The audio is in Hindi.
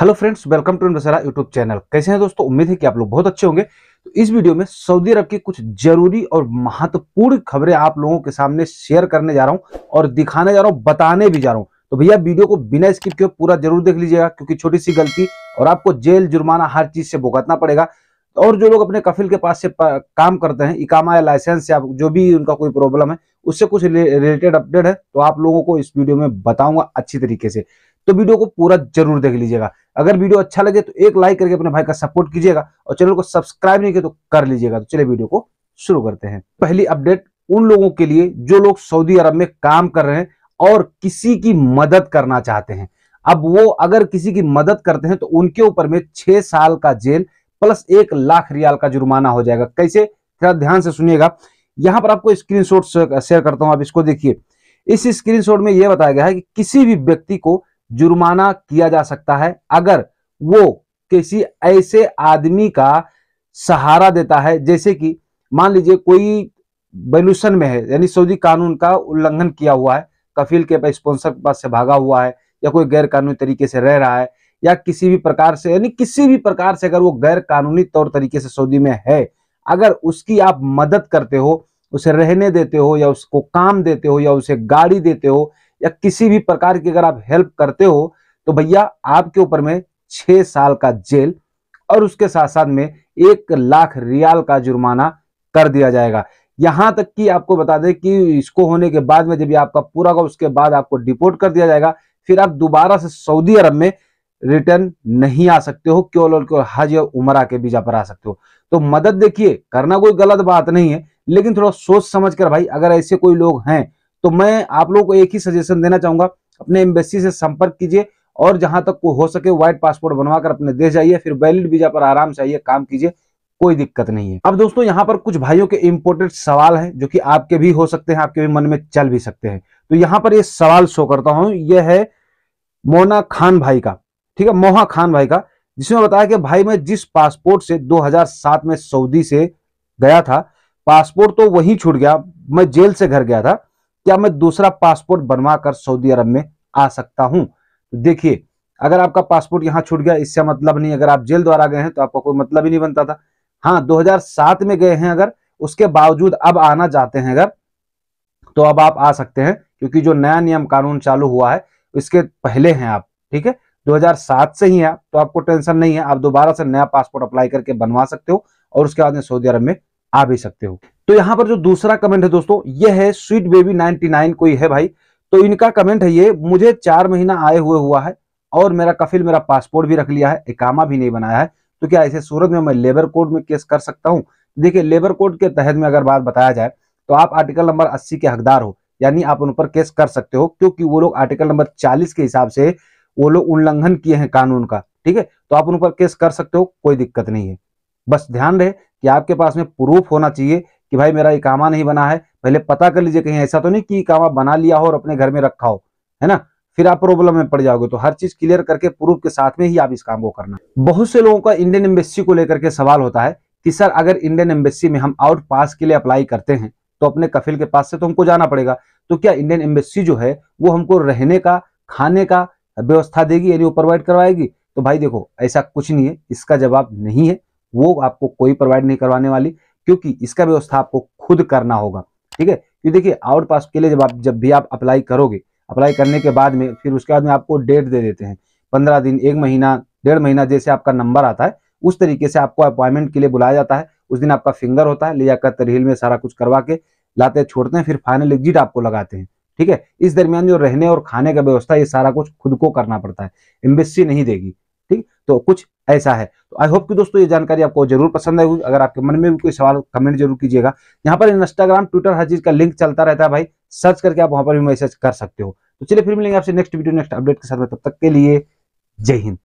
हेलो फ्रेंड्स वेलकम टू इन्वेसरा यूट्यूब चैनल कैसे हैं दोस्तों उम्मीद है कि आप लोग बहुत अच्छे होंगे तो इस वीडियो में सऊदी अरब की कुछ जरूरी और महत्वपूर्ण खबरें आप लोगों के सामने शेयर करने जा रहा हूं और दिखाने जा रहा हूं बताने भी जा रहा हूं तो भैया वीडियो को बिना स्किप किए पूरा जरूर देख लीजिएगा क्योंकि छोटी सी गलती और आपको जेल जुर्माना हर चीज से भुगतना पड़ेगा और जो लोग अपने कफिल के पास से काम करते हैं इकामा या लाइसेंस या जो भी उनका कोई प्रॉब्लम है उससे कुछ रिलेटेड अपडेट है तो आप लोगों को इस वीडियो में बताऊंगा अच्छी तरीके से तो वीडियो को पूरा जरूर देख लीजिएगा अगर वीडियो अच्छा लगे तो एक लाइक करके अपने भाई का सपोर्ट कीजिएगा और चैनल को सब्सक्राइब नहीं किया तो कर लीजिएगा तो चलिए वीडियो को शुरू करते हैं पहली अपडेट उन लोगों के लिए जो लोग सऊदी अरब में काम कर रहे हैं और किसी की मदद करना चाहते हैं अब वो अगर किसी की मदद करते हैं तो उनके ऊपर में छह साल का जेल प्लस एक लाख रियाल का जुर्माना हो जाएगा कैसे थोड़ा ध्यान से सुनिएगा यहां पर आपको स्क्रीनशॉट शेयर करता हूं आप इसको देखिए इस स्क्रीनशॉट में यह बताया गया है कि किसी भी व्यक्ति को जुर्माना किया जा सकता है अगर वो किसी ऐसे आदमी का सहारा देता है जैसे कि मान लीजिए कोई बेलूसन में है यानी सऊदी कानून का उल्लंघन किया हुआ है कफील के स्पॉन्सर के पास से भागा हुआ है या कोई गैर कानूनी तरीके से रह रहा है या किसी भी प्रकार से यानी किसी भी प्रकार से अगर वो गैर कानूनी तौर तरीके से सऊदी में है अगर उसकी आप मदद करते हो उसे रहने देते हो या उसको काम देते हो या उसे गाड़ी देते हो या किसी भी प्रकार की अगर आप हेल्प करते हो तो भैया आपके ऊपर में छह साल का जेल और उसके साथ साथ में एक लाख रियाल का जुर्माना कर दिया जाएगा यहां तक कि आपको बता दें कि इसको होने के बाद में जब आपका पूरा होगा उसके बाद आपको डिपोर्ट कर दिया जाएगा फिर आप दोबारा से सऊदी अरब में रिटर्न नहीं आ सकते हो केवल और केवल हज या उमरा के वीजा पर आ सकते हो तो मदद देखिए करना कोई गलत बात नहीं है लेकिन थोड़ा सोच समझ कर भाई अगर ऐसे कोई लोग हैं तो मैं आप लोगों को एक ही सजेशन देना चाहूंगा अपने एम्बेसी से संपर्क कीजिए और जहां तक हो सके व्हाइट पासपोर्ट बनवाकर अपने देश जाइए फिर वैलिड वीजा पर आराम से आइए काम कीजिए कोई दिक्कत नहीं है अब दोस्तों यहाँ पर कुछ भाइयों के इम्पोर्टेंट सवाल है जो कि आपके भी हो सकते हैं आपके भी मन में चल भी सकते हैं तो यहाँ पर ये सवाल शो करता हूं यह है मोना खान भाई का ठीक है मोहा खान भाई का जिसमें बताया कि भाई मैं जिस पासपोर्ट से 2007 में सऊदी से गया था पासपोर्ट तो वहीं छूट गया मैं जेल से घर गया था क्या मैं दूसरा पासपोर्ट बनवा कर सऊदी अरब में आ सकता हूं तो देखिए अगर आपका पासपोर्ट यहाँ छूट गया इससे मतलब नहीं अगर आप जेल द्वारा गए हैं तो आपका कोई मतलब ही नहीं बनता था हाँ 2007 में गए हैं अगर उसके बावजूद अब आना चाहते हैं अगर तो अब आप आ सकते हैं क्योंकि जो नया नियम कानून चालू हुआ है इसके पहले हैं आप ठीक है 2007 से ही है तो आपको टेंशन नहीं है आप दोबारा से नया पासपोर्ट अप्लाई करके बनवा सकते हो और उसके बाद में सऊदी अरब में आ भी सकते हो तो यहाँ पर जो दूसरा कमेंट है दोस्तों ये है स्वीट बेबी 99 कोई है भाई तो इनका कमेंट है ये मुझे चार महीना आए हुए हुआ है और मेरा कफिल मेरा पासपोर्ट भी रख लिया है एकामा भी नहीं बनाया है तो क्या ऐसे सूरत में मैं लेबर कोड में केस कर सकता हूँ देखिये लेबर कोड के तहत में अगर बात बताया जाए तो आप आर्टिकल नंबर अस्सी के हकदार हो यानी आप उन पर केस कर सकते हो क्योंकि वो लोग आर्टिकल नंबर चालीस के हिसाब से वो लोग उल्लंघन किए हैं कानून का ठीक है तो आप उन पर केस कर सकते हो कोई दिक्कत नहीं है बस ध्यान रहे कि आपके पास में प्रूफ होना चाहिए कि भाई मेरा इकामा नहीं बना है पहले पता कर लीजिए कहीं ऐसा तो नहीं कि इकामा बना लिया हो और अपने घर में रखा हो है ना फिर आप प्रॉब्लम में पड़ जाओगे तो हर चीज क्लियर करके प्रूफ के साथ में ही आप इस काम को करना बहुत से लोगों का इंडियन एम्बेसी को लेकर के सवाल होता है कि सर अगर इंडियन एम्बेसी में हम आउट पास के लिए अप्लाई करते हैं तो अपने कफिल के पास से तो हमको जाना पड़ेगा तो क्या इंडियन एम्बेसी जो है वो हमको रहने का खाने का व्यवस्था देगी यानी वो प्रोवाइड करवाएगी तो भाई देखो ऐसा कुछ नहीं है इसका जवाब नहीं है वो आपको कोई प्रोवाइड नहीं करवाने वाली क्योंकि इसका व्यवस्था आपको खुद करना होगा ठीक है क्योंकि देखिए आउट पास के लिए जब आप जब भी आप अप्लाई करोगे अप्लाई करने के बाद में फिर उसके बाद में आपको डेट दे देते हैं पंद्रह दिन एक महीना डेढ़ महीना जैसे आपका नंबर आता है उस तरीके से आपको अपॉइंटमेंट के लिए बुलाया जाता है उस दिन आपका फिंगर होता है ले जाकर तरहील में सारा कुछ करवा के लाते छोड़ते हैं फिर फाइनल एग्जिट आपको लगाते हैं ठीक है इस दरमियान जो रहने और खाने का व्यवस्था ये सारा कुछ खुद को करना पड़ता है एम्बेसी नहीं देगी ठीक तो कुछ ऐसा है तो आई होप कि दोस्तों ये जानकारी आपको जरूर पसंद आएगी अगर आपके मन में भी कोई सवाल कमेंट जरूर कीजिएगा यहाँ पर इंस्टाग्राम ट्विटर हर चीज का लिंक चलता रहता है भाई सर्च करके आप वहां पर भी मैसेज कर सकते हो तो चलिए फिर मिलेंगे आपसे नेक्स्ट वीडियो नेक्स्ट अपडेट के साथ में तब तक के लिए जय हिंद